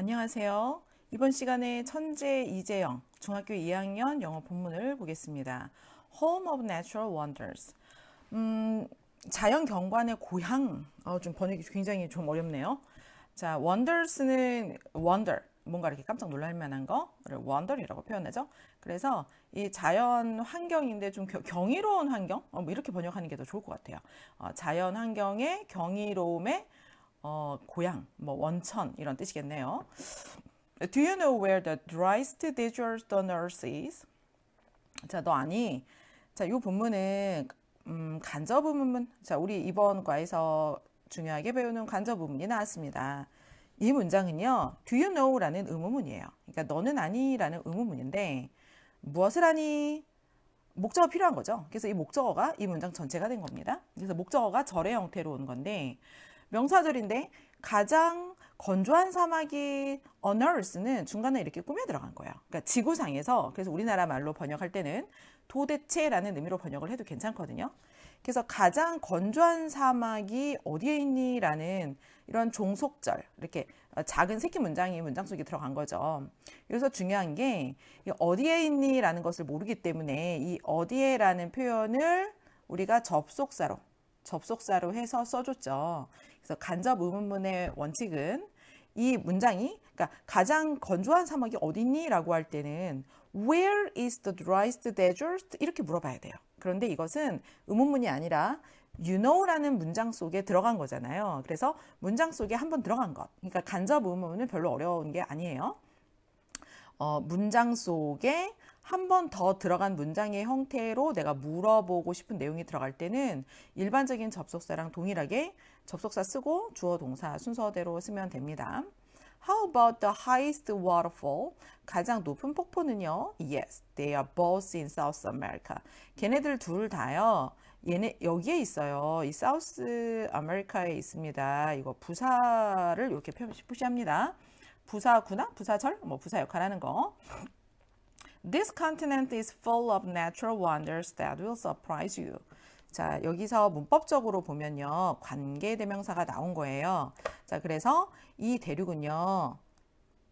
안녕하세요. 이번 시간에 천재 이재영 중학교 2학년 영어 본문을 보겠습니다. Home of Natural Wonders. 음, 자연 경관의 고향. 어, 좀 번역이 굉장히 좀 어렵네요. 자, Wonders는 wonder. 뭔가 이렇게 깜짝 놀랄 만한 거를 원더이라고 표현하죠. 그래서 이 자연 환경인데 좀 경이로운 환경, 어, 뭐 이렇게 번역하는 게 더 좋을 것 같아요. 어, 자연 환경의 경이로움에 어, 고향, 뭐 원천 이런 뜻이겠네요. Do you know where the driest desert on e r t h is? 자, 너 아니? 자, 이 본문은 음, 간접 부문. 자, 우리 이번 과에서 중요하게 배우는 간접 부문이 나왔습니다. 이 문장은요. Do you know라는 의문문이에요. 그러니까 너는 아니라는 의문문인데 무엇을 아니? 목적어 필요한 거죠. 그래서 이 목적어가 이 문장 전체가 된 겁니다. 그래서 목적어가 절의 형태로 온 건데 명사절인데 가장 건조한 사막인 on earth는 중간에 이렇게 꾸며 들어간 거예요. 그러니까 지구상에서 그래서 우리나라 말로 번역할 때는 도대체라는 의미로 번역을 해도 괜찮거든요. 그래서 가장 건조한 사막이 어디에 있니? 라는 이런 종속절 이렇게 작은 새끼 문장이 문장 속에 들어간 거죠. 여기서 중요한 게 어디에 있니? 라는 것을 모르기 때문에 이 어디에 라는 표현을 우리가 접속사로 접속사로 해서 써줬죠. 그래서 간접 의문문의 원칙은 이 문장이 그러니까 가장 건조한 사막이 어딨니라고 할 때는 Where is the driest desert? 이렇게 물어봐야 돼요. 그런데 이것은 의문문이 아니라 you know라는 문장 속에 들어간 거잖아요. 그래서 문장 속에 한번 들어간 것. 그러니까 간접 의문은 별로 어려운 게 아니에요. 어, 문장 속에 한번더 들어간 문장의 형태로 내가 물어보고 싶은 내용이 들어갈 때는 일반적인 접속사랑 동일하게 접속사 쓰고 주어 동사 순서대로 쓰면 됩니다. How about the highest waterfall? 가장 높은 폭포는요? Yes, they are both in South America. 걔네들 둘 다요. 얘네 여기에 있어요. 이 사우스 아메리카에 있습니다. 이거 부사를 이렇게 표시합니다. 부사구나, 부사절, 뭐 부사 역할하는 거. This continent is full of natural wonders that will surprise you. 자, 여기서 문법적으로 보면요. 관계 대명사가 나온 거예요. 자, 그래서 이 대륙은요.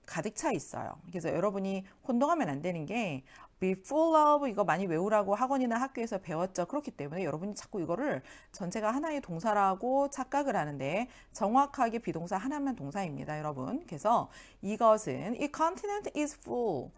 가득 차 있어요. 그래서 여러분이 혼동하면 안 되는 게 be full of 이거 많이 외우라고 학원이나 학교에서 배웠죠. 그렇기 때문에 여러분이 자꾸 이거를 전체가 하나의 동사라고 착각을 하는데 정확하게 비동사 하나만 동사입니다. 여러분. 그래서 이것은 이 continent is full.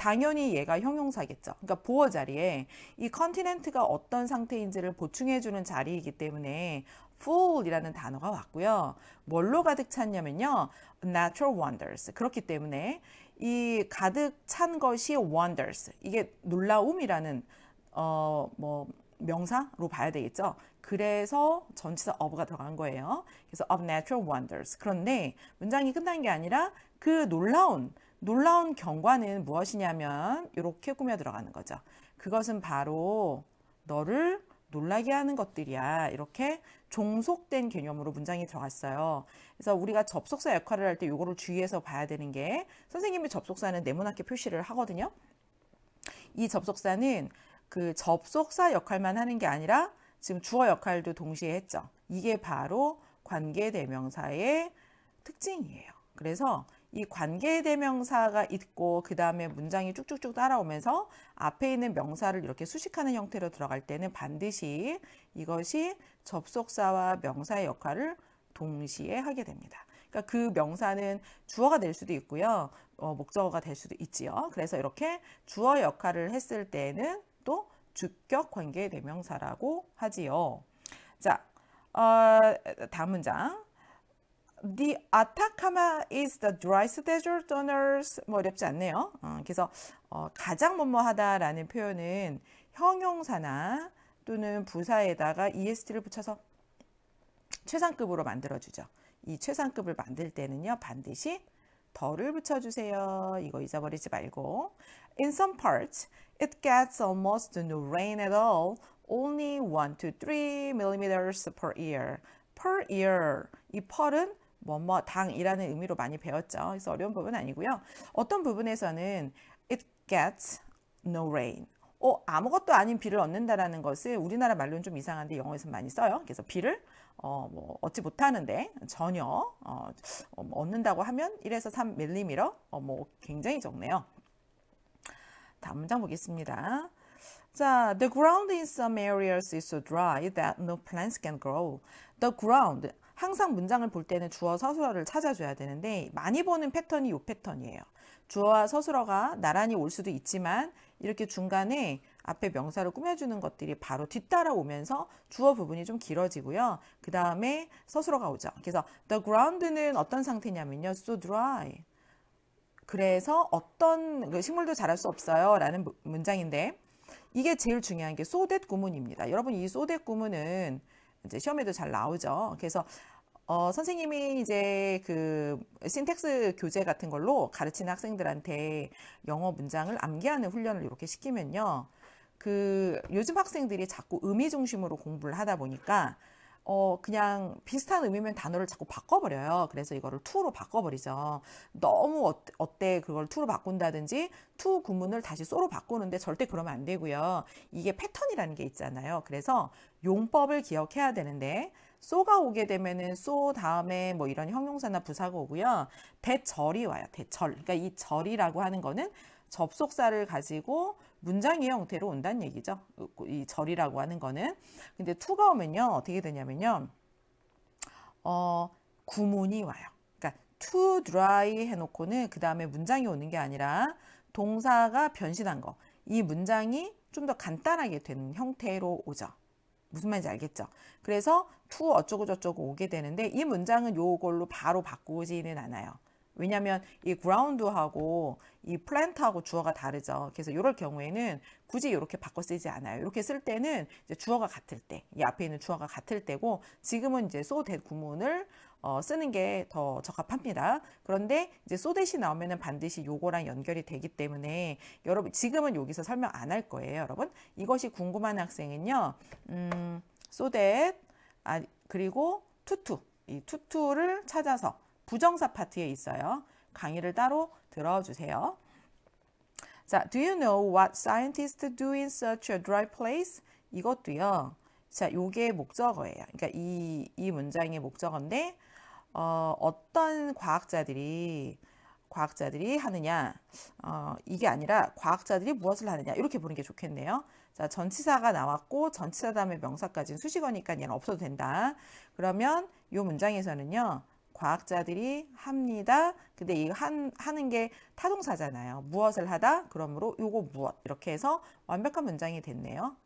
당연히 얘가 형용사겠죠. 그러니까 보어 자리에 이 컨티넨트가 어떤 상태인지를 보충해주는 자리이기 때문에 full이라는 단어가 왔고요. 뭘로 가득 찼냐면요. natural wonders. 그렇기 때문에 이 가득 찬 것이 wonders. 이게 놀라움이라는 어 뭐 명사로 봐야 되겠죠. 그래서 전치사 of가 들어간 거예요. 그래서 of natural wonders. 그런데 문장이 끝난 게 아니라 그 놀라운 놀라운 경과는 무엇이냐면 이렇게 꾸며 들어가는 거죠. 그것은 바로 너를 놀라게 하는 것들이야. 이렇게 종속된 개념으로 문장이 들어갔어요. 그래서 우리가 접속사 역할을 할 때 이거를 주의해서 봐야 되는 게 선생님이 접속사는 네모나게 표시를 하거든요. 이 접속사는 그 접속사 역할만 하는 게 아니라 지금 주어 역할도 동시에 했죠. 이게 바로 관계대명사의 특징이에요. 그래서 이 관계 대명사가 있고 그 다음에 문장이 쭉쭉쭉 따라오면서 앞에 있는 명사를 이렇게 수식하는 형태로 들어갈 때는 반드시 이것이 접속사와 명사의 역할을 동시에 하게 됩니다. 그러니까 그 명사는 주어가 될 수도 있고요. 어, 목적어가 될 수도 있지요. 그래서 이렇게 주어 역할을 했을 때는 또 주격 관계 대명사라고 하지요. 자, 어, 다음 문장. The Atacama is the driest desert on earth. 뭐 어렵지 않네요. 어, 그래서 어, 가장 뭐뭐하다라는 표현은 형용사나 또는 부사에다가 est를 붙여서 최상급으로 만들어주죠. 이 최상급을 만들 때는요. 반드시 더를 붙여주세요. 이거 잊어버리지 말고 In some parts, it gets almost no rain at all. Only 1 to 3 millimeters per year. per year. 이 펄은 뭐뭐 뭐, 당이라는 의미로 많이 배웠죠. 그래서 어려운 부분 아니고요. 어떤 부분에서는 it gets no rain. 어, 아무것도 아닌 비를 얻는다라는 것을 우리나라 말로는 좀 이상한데 영어에서 많이 써요. 그래서 비를 어, 뭐 얻지 못하는데 전혀 어, 어 뭐 얻는다고 하면 1에서 3밀리미터 어, 뭐 굉장히 적네요. 다음 문장 보겠습니다. 자, the ground in some areas is so dry that no plants can grow. The ground 항상 문장을 볼 때는 주어 서술어를 찾아줘야 되는데 많이 보는 패턴이 이 패턴이에요. 주어와 서술어가 나란히 올 수도 있지만 이렇게 중간에 앞에 명사를 꾸며주는 것들이 바로 뒤따라오면서 주어 부분이 좀 길어지고요. 그 다음에 서술어가 오죠. 그래서 the ground는 어떤 상태냐면요. so dry. 그래서 어떤 그 식물도 자랄 수 없어요. 라는 문장인데 이게 제일 중요한 게 so that 구문입니다. 여러분 이 so that 구문은 이제 시험에도 잘 나오죠. 그래서 어, 선생님이 이제 그 신텍스 교재 같은 걸로 가르치는 학생들한테 영어 문장을 암기하는 훈련을 이렇게 시키면요. 그 요즘 학생들이 자꾸 의미 중심으로 공부를 하다 보니까 어, 그냥 비슷한 의미면 단어를 자꾸 바꿔버려요. 그래서 이거를 to로 바꿔버리죠. 너무 어때 그걸 to로 바꾼다든지 to 구문을 다시 so로 바꾸는데 절대 그러면 안 되고요. 이게 패턴이라는 게 있잖아요. 그래서 용법을 기억해야 되는데 소가 오게 되면은 소 다음에 뭐 이런 형용사나 부사가 오고요. 대절이 와요. 대절. 그러니까 이 절이라고 하는 거는 접속사를 가지고 문장의 형태로 온다는 얘기죠. 이 절이라고 하는 거는. 근데 투가 오면요. 어떻게 되냐면요. 어, 구문이 와요. 그러니까 to dry 해놓고는 그 다음에 문장이 오는 게 아니라 동사가 변신한 거. 이 문장이 좀 더 간단하게 되는 형태로 오죠. 무슨 말인지 알겠죠? 그래서 to 어쩌고저쩌고 오게 되는데 이 문장은 요걸로 바로 바꾸지는 않아요. 왜냐하면 이 그라운드하고 이 플랜트하고 주어가 다르죠. 그래서 이럴 경우에는 굳이 이렇게 바꿔 쓰지 않아요. 이렇게 쓸 때는 이제 주어가 같을 때, 이 앞에 있는 주어가 같을 때고 지금은 이제 so that 구문을 어, 쓰는 게 더 적합합니다. 그런데 이제 so that이 나오면 반드시 요거랑 연결이 되기 때문에 여러분 지금은 여기서 설명 안 할 거예요, 여러분. 이것이 궁금한 학생은요, 음, so that 아, 그리고 투투 투투, 이 투투를 찾아서 부정사 파트에 있어요. 강의를 따로 들어주세요. 자, do you know what scientists do in such a dry place? 이것도요. 자, 요게 목적어예요. 그러니까 이, 이 문장의 목적어인데 어, 어떤 과학자들이 과학자들이 하느냐 어, 이게 아니라 과학자들이 무엇을 하느냐 이렇게 보는 게 좋겠네요. 자 전치사가 나왔고 전치사 다음에 명사까지는 수식어니까 얘는 없어도 된다. 그러면 이 문장에서는요. 과학자들이 합니다. 근데 이 한, 하는 게 타동사잖아요. 무엇을 하다? 그러므로 요거 무엇? 이렇게 해서 완벽한 문장이 됐네요.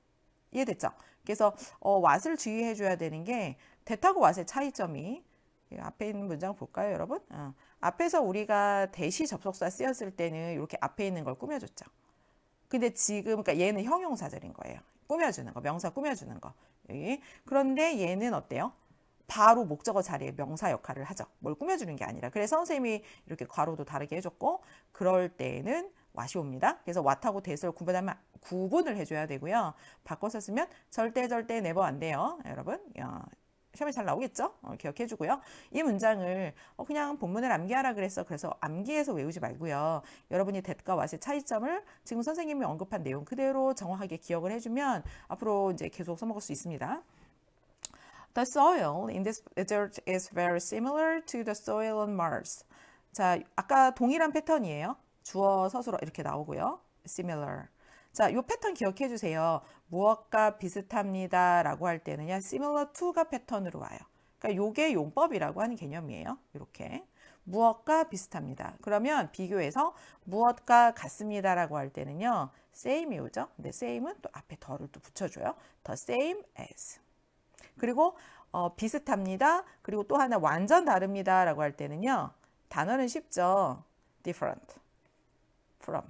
이해됐죠? 그래서 어, 왓을 주의해 줘야 되는 게 대타고 왓의 차이점이 예, 앞에 있는 문장 볼까요 여러분? 어. 앞에서 우리가 대시 접속사 쓰였을 때는 이렇게 앞에 있는 걸 꾸며줬죠. 근데 지금 그러니까 얘는 형용사절인 거예요. 꾸며주는 거 명사 꾸며주는 거. 여기. 예? 그런데 얘는 어때요? 바로 목적어 자리에 명사 역할을 하죠. 뭘 꾸며주는 게 아니라. 그래서 선생님이 이렇게 괄호도 다르게 해줬고 그럴 때에는 와시옵니다. 그래서 왓하고 대서를 구분하면 구분을 해줘야 되고요. 바꿔서 쓰면 절대 절대 네버 안 돼요. 여러분 어, 시험에 잘 나오겠죠? 어, 기억해주고요. 이 문장을 어, 그냥 본문을 암기하라 그랬어. 그래서 암기해서 외우지 말고요. 여러분이 댓과 왓의 차이점을 지금 선생님이 언급한 내용 그대로 정확하게 기억을 해주면 앞으로 이제 계속 써먹을 수 있습니다. The soil in this desert is very similar to the soil on Mars. 자, 아까 동일한 패턴이에요. 주어 서술어 이렇게 나오고요. similar. 자, 요 패턴 기억해 주세요. 무엇과 비슷합니다 라고 할 때는요. similar to가 패턴으로 와요. 그러니까 요게 용법이라고 하는 개념이에요. 이렇게. 무엇과 비슷합니다. 그러면 비교해서 무엇과 같습니다라고 할 때는요. same이 오죠. 근데 same은 또 앞에 더를 또 붙여줘요. the same as. 그리고 어, 비슷합니다. 그리고 또 하나 완전 다릅니다. 라고 할 때는요. 단어는 쉽죠. different from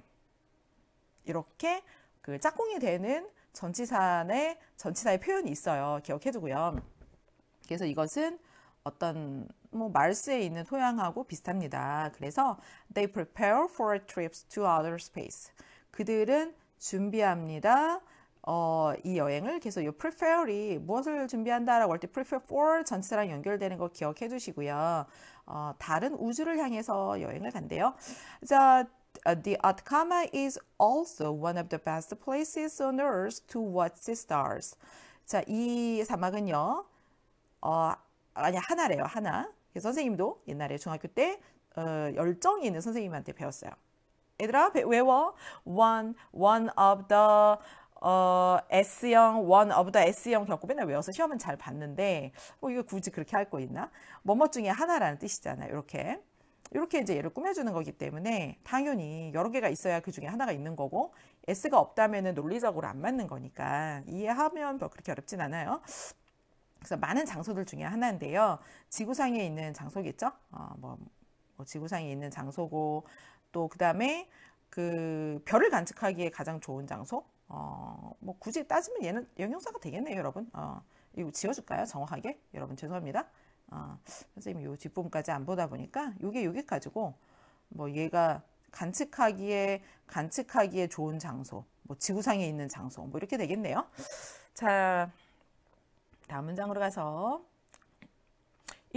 이렇게 그 짝꿍이 되는 전치사의 전치사의 표현이 있어요. 기억해 두고요. 그래서 이것은 어떤 뭐 말스에 있는 토양하고 비슷합니다. 그래서 they prepare for trips to o t e r space. 그들은 준비합니다. 어, 이 여행을 계속 이 prefare이 무엇을 준비한다라고 할 때 prepare for 전체랑 연결되는 거 기억해 주시고요. 어, 다른 우주를 향해서 여행을 간대요. 자, 어, the Atacama is also one of the best places on earth to watch the stars. 자, 이 사막은요. 어, 아니 하나래요, 하나. 선생님도 옛날에 중학교 때 어, 열정이 있는 선생님한테 배웠어요. 얘들아 배, 외워. One, one of the 어, S형, 원 of the S형 겪고 맨날 외워서 시험은 잘 봤는데 뭐 이거 굳이 그렇게 할 거 있나? 뭐뭐 중에 하나라는 뜻이잖아요. 이렇게. 이렇게 이제 얘를 꾸며주는 거기 때문에 당연히 여러 개가 있어야 그 중에 하나가 있는 거고 S가 없다면 논리적으로 안 맞는 거니까 이해하면 뭐 그렇게 어렵진 않아요. 그래서 많은 장소들 중에 하나인데요. 지구상에 있는 장소겠죠? 어, 뭐, 뭐 지구상에 있는 장소고 또 그다음에 그 별을 관측하기에 가장 좋은 장소 어, 뭐 굳이 따지면 얘는 영영사가 되겠네요, 여러분. 어, 이거 지워줄까요, 정확하게? 여러분 죄송합니다. 어, 선생님 이 뒷부분까지 안 보다 보니까 요게 요게 가지고 뭐 얘가 간측하기에 간측하기에 좋은 장소, 뭐 지구상에 있는 장소, 뭐 이렇게 되겠네요. 자, 다음 문장으로 가서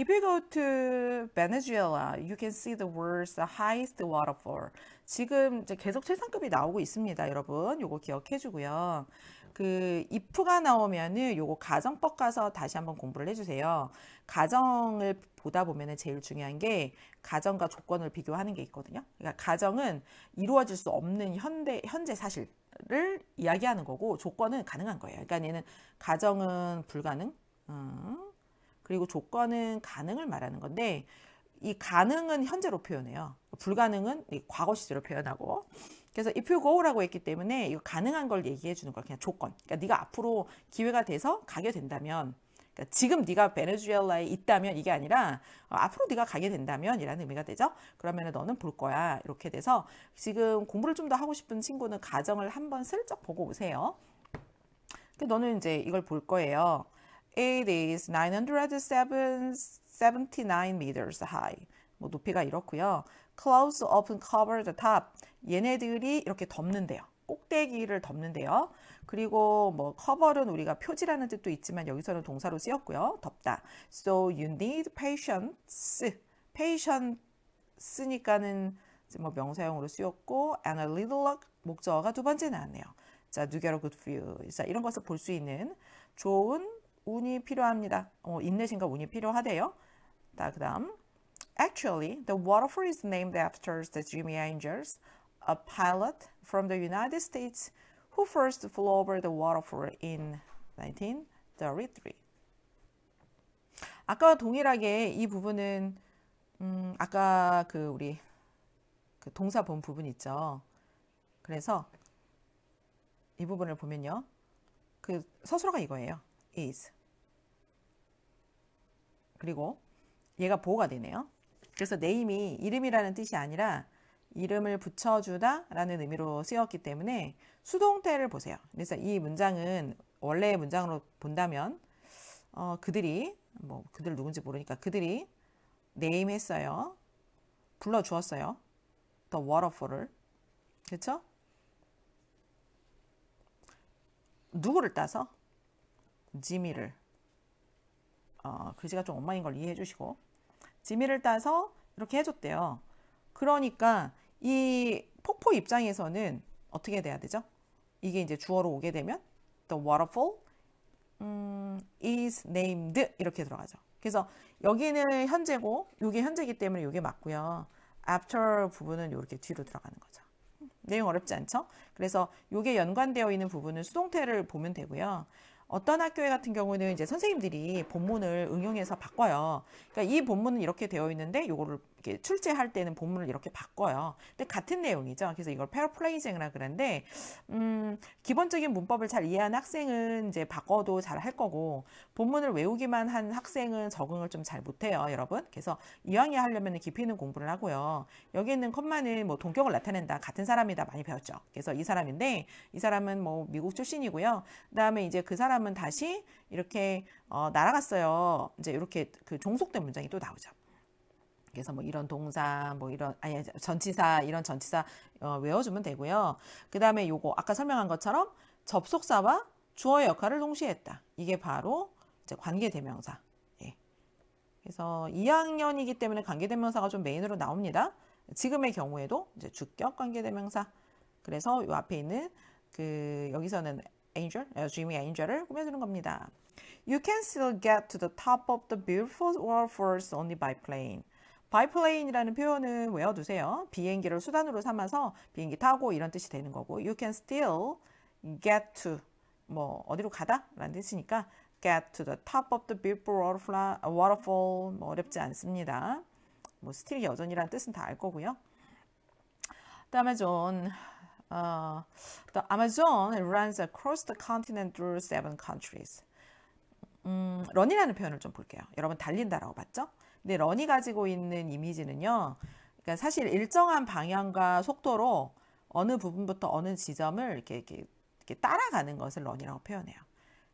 If you go to Venezuela, you can see the world's highest waterfall. 지금 이제 계속 최상급이 나오고 있습니다, 여러분. 요거 기억해 주고요. 그 if가 나오면은 요거 가정법 가서 다시 한번 공부를 해 주세요. 가정을 보다 보면은 제일 중요한 게 가정과 조건을 비교하는 게 있거든요. 그러니까 가정은 이루어질 수 없는 현대 현재 사실 을 이야기하는 거고 조건은 가능한 거예요. 그러니까 얘는 가정은 불가능, 음. 그리고 조건은 가능을 말하는 건데 이 가능은 현재로 표현해요. 불가능은 과거 시제로 표현하고 그래서 if you go라고 했기 때문에 이거 가능한 걸 얘기해 주는 걸 그냥 조건. 그러니까 네가 앞으로 기회가 돼서 가게 된다면 그러니까 지금 네가 베네수엘라에 있다면 이게 아니라 어, 앞으로 네가 가게 된다면 이라는 의미가 되죠. 그러면 너는 볼 거야 이렇게 돼서 지금 공부를 좀 더 하고 싶은 친구는 가정을 한번 슬쩍 보고 오세요. 너는 이제 이걸 볼 거예요. It is 979 meters high. 뭐 높이가 이렇고요. Clouds often cover the top. 얘네들이 이렇게 덮는데요. 꼭대기를 덮는데요. 그리고 뭐 cover는 우리가 표지라는 뜻도 있지만 여기서는 동사로 쓰였고요. 덮다. So you need patience. patience니까는 뭐 명사용으로 쓰였고 and a little luck 목적어가 두 번째 나왔네요. 자, do get a good view. 자, 이런 것을 볼 수 있는 좋은 운이 필요합니다. 어, 인내심과 운이 필요하대요. 자, 그다음 Actually, the waterfall is named after the Jimmy Angels, a pilot from the United States who first flew over the waterfall in 1933. 아까와 동일하게 이 부분은 음, 아까 그 우리 그 동사 본 부분 있죠. 그래서 이 부분을 보면요. 그 서술어가 이거예요. is 그리고 얘가 보호가 되네요. 그래서 네임이 이름이라는 뜻이 아니라 이름을 붙여주다 라는 의미로 쓰였기 때문에 수동태를 보세요. 그래서 이 문장은 원래의 문장으로 본다면 어, 그들이 뭐 그들 누군지 모르니까 그들이 네임 했어요. 불러주었어요. The waterfall을. 그렇죠? 누구를 따서? 지미를. 어, 글씨가 좀엄마인걸 이해해 주시고 지미를 따서 이렇게 해줬대요. 그러니까 이 폭포 입장에서는 어떻게 돼야 되죠? 이게 이제 주어로 오게 되면 the waterfall 음, is named 이렇게 들어가죠. 그래서 여기는 현재고 이게 현재기 때문에 이게 맞고요. after 부분은 이렇게 뒤로 들어가는 거죠. 내용 어렵지 않죠? 그래서 이게 연관되어 있는 부분은 수동태를 보면 되고요. 어떤 학교에 같은 경우는 이제 선생님들이 본문을 응용해서 바꿔요. 그러니까 이 본문은 이렇게 되어 있는데 이거를 이렇게 출제할 때는 본문을 이렇게 바꿔요. 근데 같은 내용이죠. 그래서 이걸 패러플레이징이라 그러는데 음, 기본적인 문법을 잘 이해한 학생은 이제 바꿔도 잘 할 거고 본문을 외우기만 한 학생은 적응을 좀 잘 못해요, 여러분. 그래서 이왕이 하려면 깊이 있는 공부를 하고요. 여기 있는 컴만은뭐 동격을 나타낸다, 같은 사람이다 많이 배웠죠. 그래서 이 사람인데 이 사람은 뭐 미국 출신이고요. 그다음에 이제 그 사람은 다시 이렇게 어, 날아갔어요. 이제 이렇게 그 종속된 문장이 또 나오죠. 그래서 뭐 이런 동사 뭐 이런 아니 전치사 이런 전치사 어, 외워주면 되고요. 그 다음에 요거 아까 설명한 것처럼 접속사와 주어의 역할을 동시에 했다. 이게 바로 이제 관계대명사. 예. 그래서 2학년이기 때문에 관계대명사가 좀 메인으로 나옵니다. 지금의 경우에도 이제 주격 관계대명사. 그래서 요 앞에 있는 그 여기서는 angel, d r e a m i angel을 꾸며주는 겁니다. You can still get to the top of the beautiful world first only by plane. 바이플레인이라는 표현은 외워두세요. 비행기를 수단으로 삼아서 비행기 타고 이런 뜻이 되는 거고 You can still get to 뭐 어디로 가다 라는 뜻이니까 get to the top of the Billboard waterfall 뭐 어렵지 않습니다. 뭐 still 여전이라는 뜻은 다 알 거고요. 그다음에 존 어, The Amazon runs across the continent through seven countries. 런이라는 표현을 좀 볼게요. 여러분 달린다라고 봤죠? 근데 런이 가지고 있는 이미지는요. 그러니까 사실 일정한 방향과 속도로 어느 부분부터 어느 지점을 이렇게, 이렇게, 이렇게 따라가는 것을 런이라고 표현해요.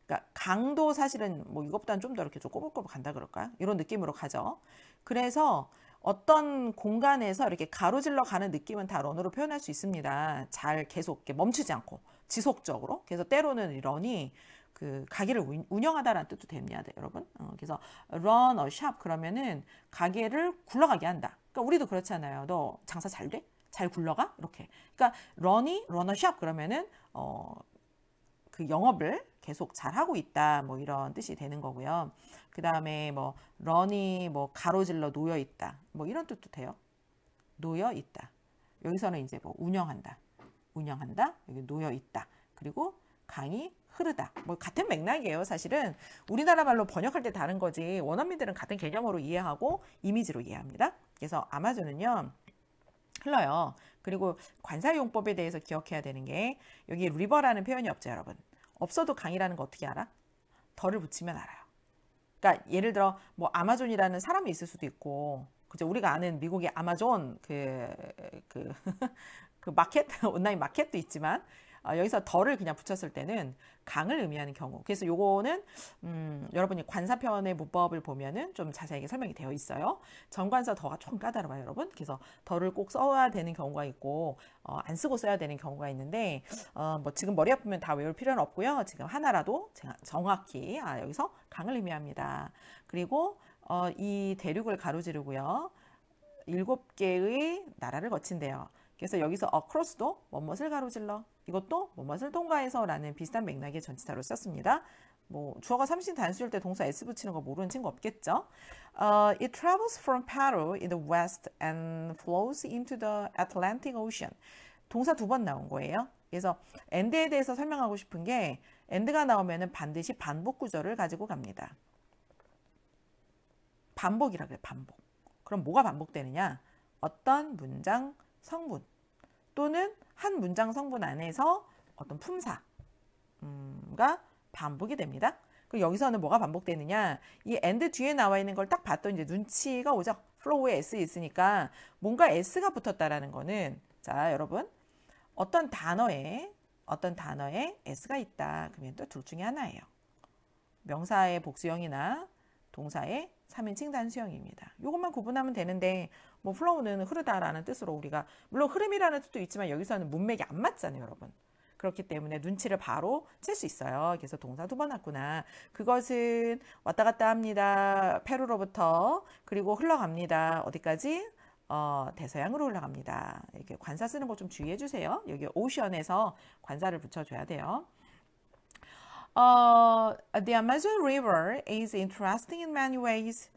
그러니까 강도 사실은 뭐 이것보다는 좀 더 이렇게 좀 꼬불꼬불 간다 그럴까요? 이런 느낌으로 가죠. 그래서 어떤 공간에서 이렇게 가로질러 가는 느낌은 다 런으로 표현할 수 있습니다. 잘 계속 멈추지 않고 지속적으로. 그래서 때로는 런이 그 가게를 운영하다라는 뜻도 됩니다, 여러분. 어, 그래서 run a shop 그러면은 가게를 굴러가게 한다. 그러니까 우리도 그렇잖아요. 너 장사 잘 돼? 잘 굴러가? 이렇게. 그러니까 run이 run a shop 그러면은 어, 그 영업을 계속 잘 하고 있다 뭐 이런 뜻이 되는 거고요. 그 다음에 뭐 run이 뭐 가로질러 놓여 있다 뭐 이런 뜻도 돼요. 놓여 있다. 여기서는 이제 뭐 운영한다, 운영한다, 여기 놓여 있다. 그리고 강이 흐르다. 뭐 같은 맥락이에요. 사실은 우리나라 말로 번역할 때 다른 거지 원어민들은 같은 개념으로 이해하고 이미지로 이해합니다. 그래서 아마존은요. 흘러요. 그리고 관사용법에 대해서 기억해야 되는 게 여기 리버라는 표현이 없죠, 여러분. 없어도 강이라는 거 어떻게 알아? 덜을 붙이면 알아요. 그러니까 예를 들어 뭐 아마존이라는 사람이 있을 수도 있고 그죠? 우리가 아는 미국의 아마존 그그 그, 그, 그 마켓 온라인 마켓도 있지만 어, 여기서 덜을 그냥 붙였을 때는 강을 의미하는 경우. 그래서 요거는 음, 여러분이 관사편의 문법을 보면은 좀 자세하게 설명이 되어 있어요. 정관사 더가 좀 까다로워요, 여러분. 그래서 덜을 꼭 써야 되는 경우가 있고 어, 안 쓰고 써야 되는 경우가 있는데 어, 뭐 지금 머리 아프면 다 외울 필요는 없고요. 지금 하나라도 정확히 아, 여기서 강을 의미합니다. 그리고 어, 이 대륙을 가로지르고요. 일곱 개의 나라를 거친대요. 그래서 여기서 어크로스도 뭐뭇을 가로질러 이것도 뭐 맛을 통과해서 라는 비슷한 맥락의 전치사로 썼습니다. 뭐 주어가 삼신 단수일 때 동사 s 붙이는 거 모르는 친구 없겠죠. Uh, it travels from Peru in the west and flows into the Atlantic Ocean. 동사 두 번 나온 거예요. 그래서 end에 대해서 설명하고 싶은 게 end가 나오면은 반드시 반복 구절을 가지고 갑니다. 반복이라 그래 반복. 그럼 뭐가 반복되느냐? 어떤 문장 성분 또는 한 문장 성분 안에서 어떤 품사가 반복이 됩니다. 그 여기서는 뭐가 반복되느냐 이 end 뒤에 나와 있는 걸 딱 봤더니 이제 눈치가 오죠. flow에 s 있으니까 뭔가 s가 붙었다라는 거는 자 여러분 어떤 단어에 어떤 단어에 s가 있다 그러면 또 둘 중에 하나예요. 명사의 복수형이나 동사의 3인칭 단수형입니다. 이것만 구분하면 되는데 뭐 플로우는 흐르다라는 뜻으로 우리가 물론 흐름이라는 뜻도 있지만 여기서는 문맥이 안 맞잖아요, 여러분. 그렇기 때문에 눈치를 바로 챌 수 있어요. 그래서 동사 두 번 왔구나. 그것은 왔다 갔다 합니다. 페루로부터 그리고 흘러갑니다. 어디까지? 어, 대서양으로 올라갑니다. 이렇게 관사 쓰는 거 좀 주의해 주세요. 여기 오션에서 관사를 붙여줘야 돼요. 어, the Amazon River is interesting in many ways.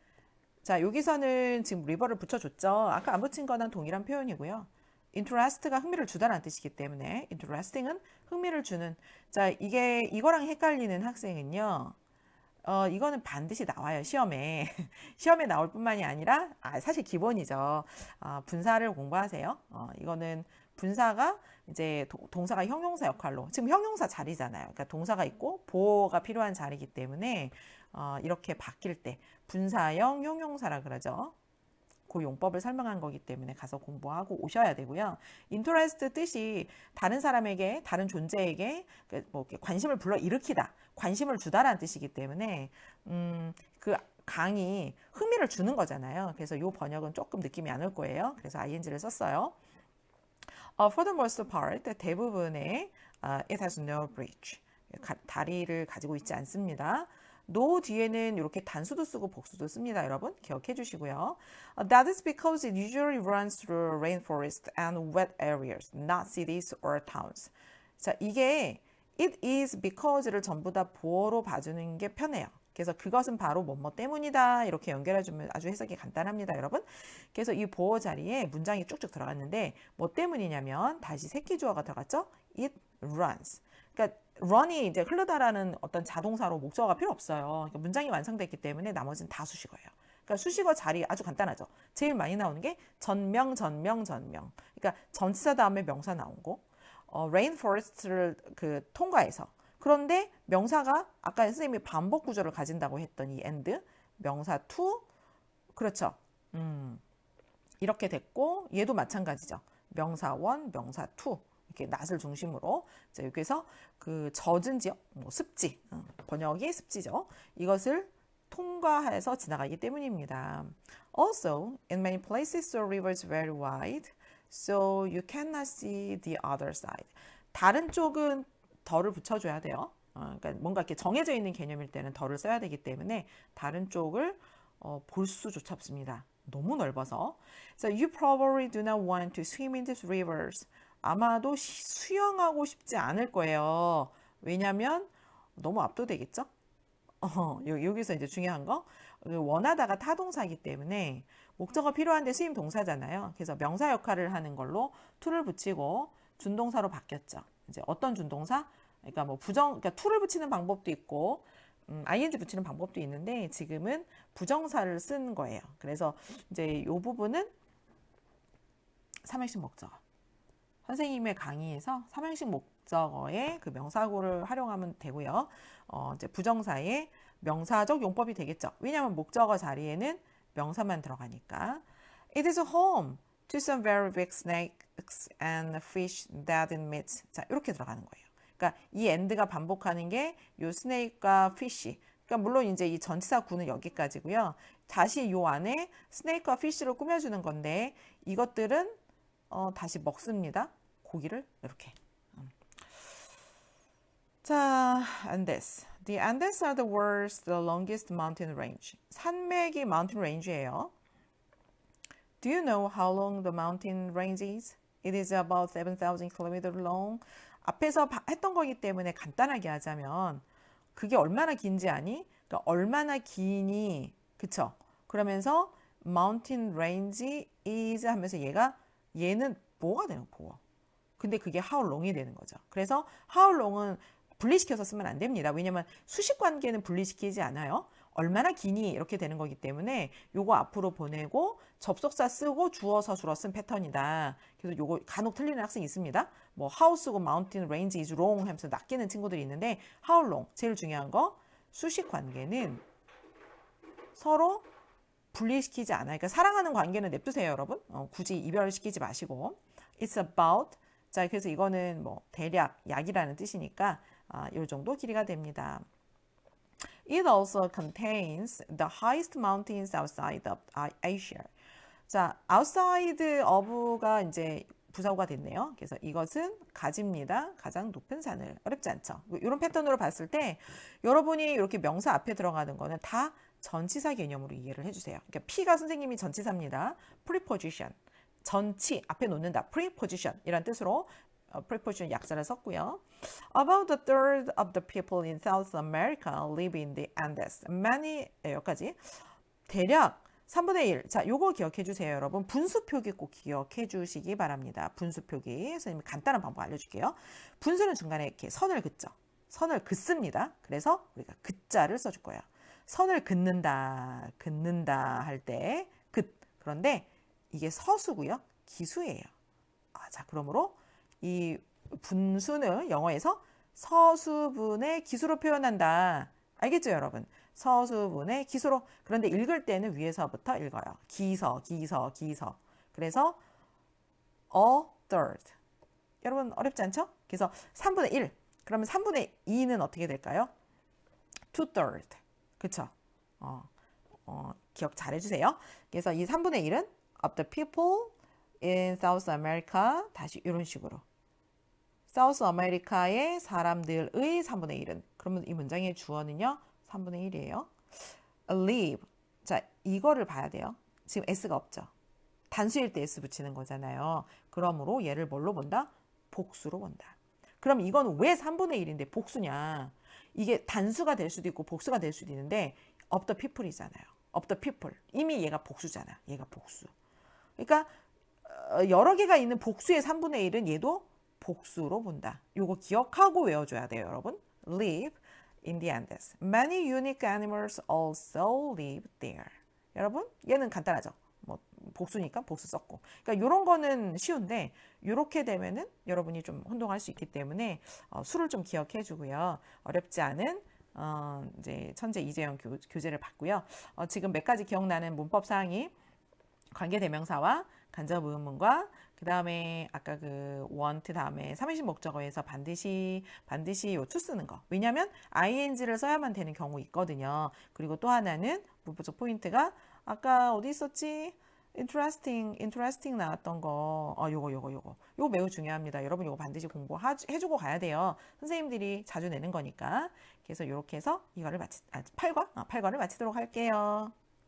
자 여기서는 지금 리버를 붙여줬죠. 아까 안 붙인 거랑 동일한 표현이고요. interest가 흥미를 주다라는 뜻이기 때문에 interesting은 흥미를 주는 자 이게 이거랑 헷갈리는 학생은요. 어, 이거는 반드시 나와요, 시험에. 시험에 나올 뿐만이 아니라, 아, 사실 기본이죠. 아 분사를 공부하세요. 어, 이거는 분사가 이제 도, 동사가 형용사 역할로, 지금 형용사 자리잖아요. 그러니까 동사가 있고 보호가 필요한 자리이기 때문에 어, 이렇게 바뀔 때 분사형 형용사라 그러죠. 그 용법을 설명한 거기 때문에 가서 공부하고 오셔야 되고요. 인터레스트 뜻이 다른 사람에게 다른 존재에게 그 뭐 관심을 불러 일으키다, 관심을 주다라는 뜻이기 때문에 음, 그 강이 흥미를 주는 거잖아요. 그래서 이 번역은 조금 느낌이 안 올 거예요. 그래서 ing를 썼어요. Uh, 어, for the most part, 대부분의 uh, it has no bridge. 다리를 가지고 있지 않습니다. no 뒤에는 이렇게 단수도 쓰고 복수도 씁니다. 여러분 기억해 주시고요. Uh, that is because it usually runs through rainforest and wet areas, not cities or towns. 자, 이게 it is because를 전부 다 보어로 봐주는 게 편해요. 그래서 그것은 바로 뭐 뭐 때문이다 이렇게 연결해주면 아주 해석이 간단합니다 여러분 그래서 이 보어 자리에 문장이 쭉쭉 들어갔는데 뭐 때문이냐면 다시 새끼 주어가 들어갔죠 it runs run이 이제 흐르다라는 어떤 자동사로 목적어가 필요 없어요. 그러니까 문장이 완성됐기 때문에 나머지는 다 수식어예요. 그러니까 수식어 자리 아주 간단하죠. 제일 많이 나오는 게 전명, 전명, 전명. 그러니까 전치사 다음에 명사 나온 거. 어, rainforest를 그 통과해서. 그런데 명사가 아까 선생님이 반복 구조를 가진다고 했던 이 and 명사 to 그렇죠. 음. 이렇게 됐고 얘도 마찬가지죠. 명사 1, 명사 2. 이렇게 낫을 중심으로 자, 여기서 그 젖은 지역, 뭐 습지, 어, 번역이 습지죠. 이것을 통과해서 지나가기 때문입니다. Also, in many places the river is very wide, so you cannot see the other side. 다른 쪽은 덜을 붙여줘야 돼요. 어, 그러니까 뭔가 이렇게 정해져 있는 개념일 때는 덜을 써야 되기 때문에 다른 쪽을 어, 볼 수조차 없습니다. 너무 넓어서. So you probably do not want to swim in these rivers. 아마도 수영하고 싶지 않을 거예요. 왜냐면 너무 압도되겠죠? 어, 여기서 이제 중요한 거 그 원하다가 타동사기 이 때문에 목적어 필요한데 수임 동사잖아요. 그래서 명사 역할을 하는 걸로 툴을 붙이고 준동사로 바뀌었죠. 이제 어떤 준동사? 그러니까 뭐 부정, 그러니까 t o 붙이는 방법도 있고 음, ing 붙이는 방법도 있는데 지금은 부정사를 쓴 거예요. 그래서 이제 이 부분은 삼행식 목적어. 선생님의 강의에서 삼형식 목적어의 그 명사고를 활용하면 되고요. 어, 이제 부정사의 명사적 용법이 되겠죠. 왜냐하면 목적어 자리에는 명사만 들어가니까. It is home to some very big snakes and fish that it meets. 자, 이렇게 들어가는 거예요. 그러니까 이 엔드가 반복하는 게이 스네이크와 피쉬. 그러니까 물론 이제 이 전치사 구는 여기까지고요. 다시 요 안에 스네이크와 피쉬를 꾸며주는 건데 이것들은 어, 다시 먹습니다. 고기를 이렇게. 자, Andes. The Andes are the world's the longest mountain range. 산맥이 mountain range예요. Do you know how long the mountain range is? It is about 7,000 km long. 앞에서 했던 거기 때문에 간단하게 하자면 그게 얼마나 긴지 아니? 그러니까 얼마나 기니? 그쵸? 그러면서 mountain range is 하면서 얘가 얘는 뭐가 되는 거야? 근데 그게 how long이 되는 거죠. 그래서 how long은 분리시켜서 쓰면 안 됩니다. 왜냐면 수식 관계는 분리시키지 않아요. 얼마나 기니 이렇게 되는 거기 때문에 요거 앞으로 보내고 접속사 쓰고 주어 서술어 쓴 패턴이다. 그래서 요거 간혹 틀리는 학생이 있습니다. 뭐 how 쓰고 mountain range is long 하면서 낚이는 친구들이 있는데 how long 제일 중요한 거 수식 관계는 서로 분리시키지 않아요. 그러니까 사랑하는 관계는 냅두세요, 여러분. 어, 굳이 이별시키지 마시고. It's about 자, 그래서 이거는 뭐 대략 약이라는 뜻이니까 아, 요 정도 길이가 됩니다. It also contains the highest mountains outside of Asia. 자, outside of가 이제 부사가 됐네요. 그래서 이것은 가지니다 가장 높은 산을. 어렵지 않죠? 이런 뭐 패턴으로 봤을 때 여러분이 이렇게 명사 앞에 들어가는 거는 다 전치사 개념으로 이해를 해주세요. 그러니까 P가 선생님이 전치사입니다. preposition. 전치 앞에 놓는다. preposition 이란 뜻으로 어, preposition 약자를 썼고요. About a third of the people in South America live in the Andes. Many 예, 여기까지 대략 3분의 1. 자, 요거 기억해 주세요, 여러분. 분수 표기 꼭 기억해 주시기 바랍니다. 분수 표기. 선생님이 간단한 방법 알려줄게요. 분수는 중간에 이렇게 선을 긋죠. 선을 긋습니다. 그래서 우리가 긋자를 써줄 거예요. 선을 긋는다, 긋는다 할 때 긋. 그런데 이게 서수고요. 기수예요. 아, 자, 그러므로 이 분수는 영어에서 서수분의 기수로 표현한다. 알겠죠, 여러분? 서수분의 기수로. 그런데 읽을 때는 위에서부터 읽어요. 기서, 기서, 기서. 그래서 a third. 여러분 어렵지 않죠? 그래서 3분의 1. 그러면 3분의 2는 어떻게 될까요? two third. 그쵸? 어, 어, 기억 잘 해주세요. 그래서 이 3분의 1은 of the people in South America 다시 이런 식으로 South America의 사람들의 3분의 1은 그러면 이 문장의 주어는요 3분의 1이에요 live 자 이거를 봐야 돼요 지금 s가 없죠 단수일 때 s 붙이는 거잖아요 그러므로 얘를 뭘로 본다? 복수로 본다 그럼 이건 왜 3분의 1인데 복수냐 이게 단수가 될 수도 있고 복수가 될 수도 있는데 of the people이잖아요 of the people 이미 얘가 복수잖아 얘가 복수 그러니까 어, 여러 개가 있는 복수의 3분의 1은 얘도 복수로 본다. 이거 기억하고 외워줘야 돼요, 여러분. live in the Andes. Many unique animals also live there. 여러분, 얘는 간단하죠. 뭐 복수니까 복수 썼고. 그러니까 이런 거는 쉬운데 요렇게 되면은 여러분이 좀 혼동할 수 있기 때문에 어, 수를 좀 기억해 주고요. 어렵지 않은 어, 이제 천재 이재영 교, 교재를 봤고요. 어, 지금 몇 가지 기억나는 문법 사항이 관계대명사와 간접 의문과 그 다음에 아까 그 원트 다음에 3인칭 목적어에서 반드시 반드시 요추 쓰는 거 왜냐하면 ing를 써야만 되는 경우 있거든요 그리고 또 하나는 문법적 포인트가 아까 어디 있었지? interesting, interesting 나왔던 거, 어, 요거, 요거, 요거. 요거 매우 중요합니다. 여러분 요거 반드시 공부해주고 가야 돼요. 선생님들이 자주 내는 거니까. 그래서 요렇게 해서 이거를 마치, 아, 8과? 아, 8과를 마치도록 할게요.